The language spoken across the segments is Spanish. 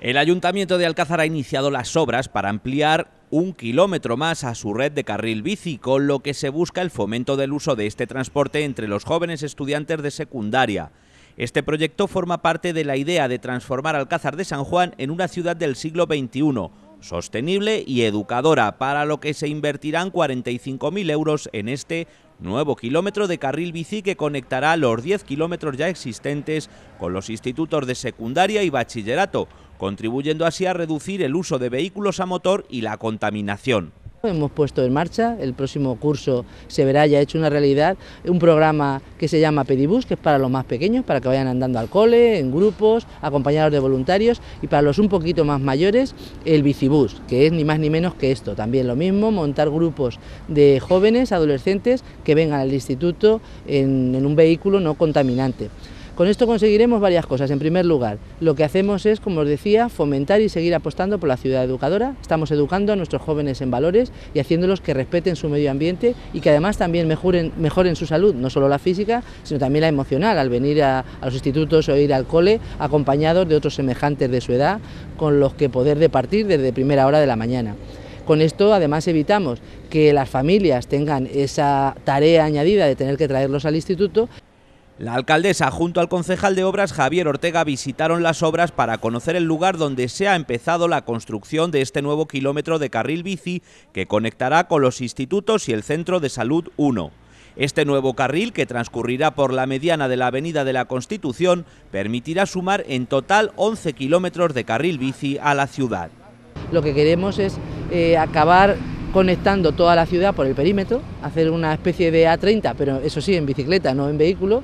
El Ayuntamiento de Alcázar ha iniciado las obras para ampliar un kilómetro más a su red de carril bici, con lo que se busca el fomento del uso de este transporte entre los jóvenes estudiantes de secundaria. Este proyecto forma parte de la idea de transformar Alcázar de San Juan en una ciudad del siglo XXI, sostenible y educadora, para lo que se invertirán 45.000 euros en este nuevo kilómetro de carril bici que conectará los 10 kilómetros ya existentes con los institutos de secundaria y bachillerato, contribuyendo así a reducir el uso de vehículos a motor y la contaminación. Hemos puesto en marcha, el próximo curso se verá ya hecho una realidad, un programa que se llama Pedibus, que es para los más pequeños, para que vayan andando al cole, en grupos, acompañados de voluntarios, y para los un poquito más mayores, el Bicibus... que es ni más ni menos que esto, también lo mismo, montar grupos de jóvenes, adolescentes, que vengan al instituto en un vehículo no contaminante. Con esto conseguiremos varias cosas. En primer lugar, lo que hacemos es, como os decía, fomentar y seguir apostando por la ciudad educadora. Estamos educando a nuestros jóvenes en valores y haciéndolos que respeten su medio ambiente y que además también mejoren, su salud, no solo la física, sino también la emocional, al venir a, a los institutos o ir al cole acompañados de otros semejantes de su edad con los que poder departir desde primera hora de la mañana. Con esto además evitamos que las familias tengan esa tarea añadida de tener que traerlos al instituto la alcaldesa junto al concejal de obras Javier Ortega visitaron las obras para conocer el lugar donde se ha empezado la construcción de este nuevo kilómetro de carril bici que conectará con los institutos y el Centro de Salud 1. Este nuevo carril, que transcurrirá por la mediana de la Avenida de la Constitución, permitirá sumar en total 11 kilómetros de carril bici a la ciudad. Lo que queremos es eh, acabar conectando toda la ciudad por el perímetro, hacer una especie de A30, pero eso sí, en bicicleta, no en vehículo,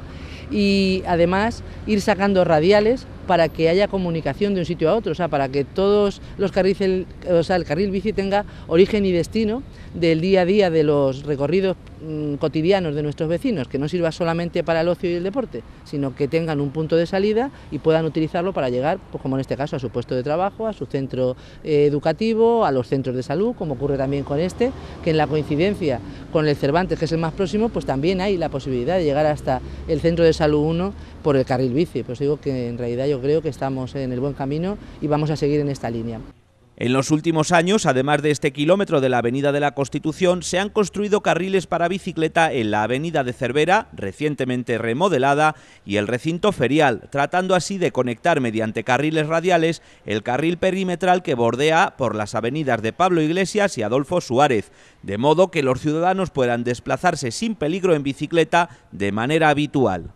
y además ir sacando radiales para que haya comunicación de un sitio a otro, o sea, para que todos los carriles, o sea, el carril bici tenga origen y destino del día a día de los recorridos mm, cotidianos de nuestros vecinos, que no sirva solamente para el ocio y el deporte, sino que tengan un punto de salida y puedan utilizarlo para llegar, pues, como en este caso, a su puesto de trabajo, a su centro eh, educativo, a los centros de salud, como ocurre también con este, que en la coincidencia con el Cervantes, que es el más próximo, pues también hay la posibilidad de llegar hasta el centro de salud 1 por el carril bici. Pues digo que en realidad yo creo que estamos en el buen camino y vamos a seguir en esta línea. En los últimos años, además de este kilómetro de la Avenida de la Constitución, se han construido carriles para bicicleta en la Avenida de Cervera, recientemente remodelada, y el recinto ferial, tratando así de conectar mediante carriles radiales el carril perimetral que bordea por las avenidas de Pablo Iglesias y Adolfo Suárez, de modo que los ciudadanos puedan desplazarse sin peligro en bicicleta de manera habitual.